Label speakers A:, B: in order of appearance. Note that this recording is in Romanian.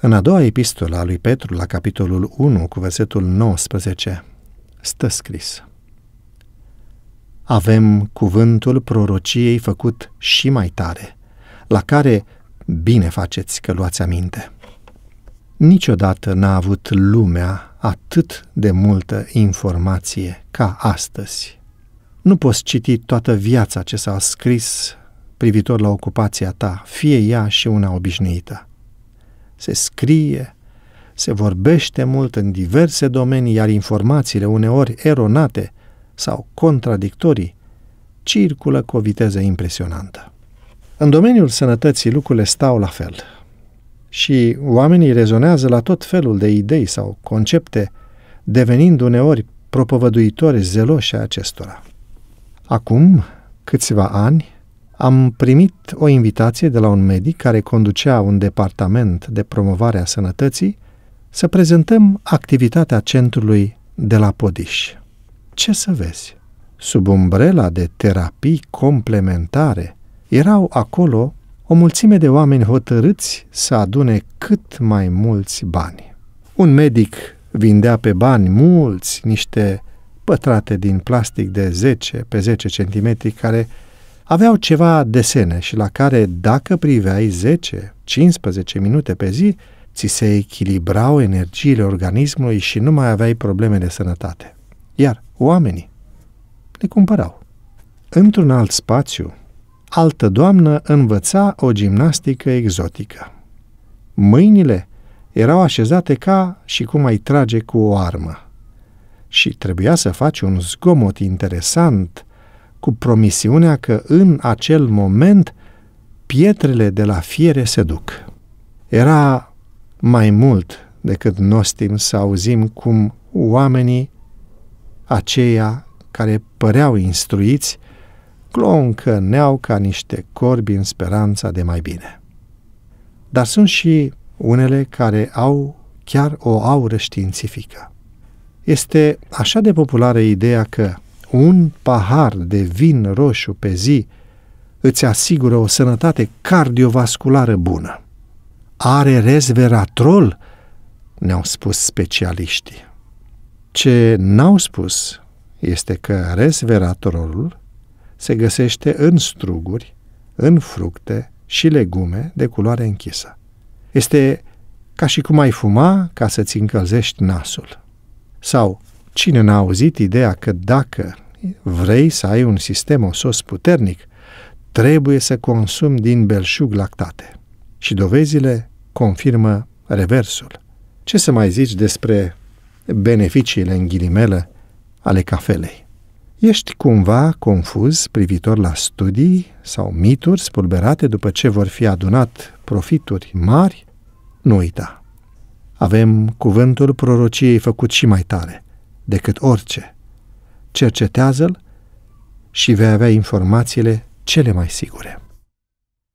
A: În a doua epistolă a lui Petru, la capitolul 1, cu versetul 19, stă scris Avem cuvântul prorociei făcut și mai tare, la care bine faceți că luați aminte. Niciodată n-a avut lumea atât de multă informație ca astăzi. Nu poți citi toată viața ce s-a scris privitor la ocupația ta, fie ea și una obișnuită se scrie, se vorbește mult în diverse domenii, iar informațiile uneori eronate sau contradictorii circulă cu o viteză impresionantă. În domeniul sănătății lucrurile stau la fel și oamenii rezonează la tot felul de idei sau concepte, devenind uneori propovăduitori zeloși a acestora. Acum câțiva ani, am primit o invitație de la un medic care conducea un departament de promovare a sănătății să prezentăm activitatea centrului de la Podiș. Ce să vezi? Sub umbrela de terapii complementare erau acolo o mulțime de oameni hotărâți să adune cât mai mulți bani. Un medic vindea pe bani mulți niște pătrate din plastic de 10 pe 10 cm care aveau ceva desene și la care, dacă priveai 10-15 minute pe zi, ți se echilibrau energiile organismului și nu mai aveai probleme de sănătate. Iar oamenii le cumpărau. Într-un alt spațiu, altă doamnă învăța o gimnastică exotică. Mâinile erau așezate ca și cum ai trage cu o armă și trebuia să faci un zgomot interesant cu promisiunea că în acel moment pietrele de la fiere se duc. Era mai mult decât nostim să auzim cum oamenii aceia care păreau instruiți neau ca niște corbi în speranța de mai bine. Dar sunt și unele care au chiar o aură științifică. Este așa de populară ideea că un pahar de vin roșu pe zi îți asigură o sănătate cardiovasculară bună. Are resveratrol? Ne-au spus specialiștii. Ce n-au spus este că resveratrolul se găsește în struguri, în fructe și legume de culoare închisă. Este ca și cum ai fuma ca să-ți încălzești nasul. Sau Cine n-a auzit ideea că dacă vrei să ai un sistem osos puternic, trebuie să consumi din belșug lactate. Și dovezile confirmă reversul. Ce să mai zici despre beneficiile în ghilimele ale cafelei? Ești cumva confuz privitor la studii sau mituri spulberate după ce vor fi adunat profituri mari? Nu uita! Avem cuvântul prorociei făcut și mai tare – decât orice. Cercetează-l și vei avea informațiile cele mai sigure.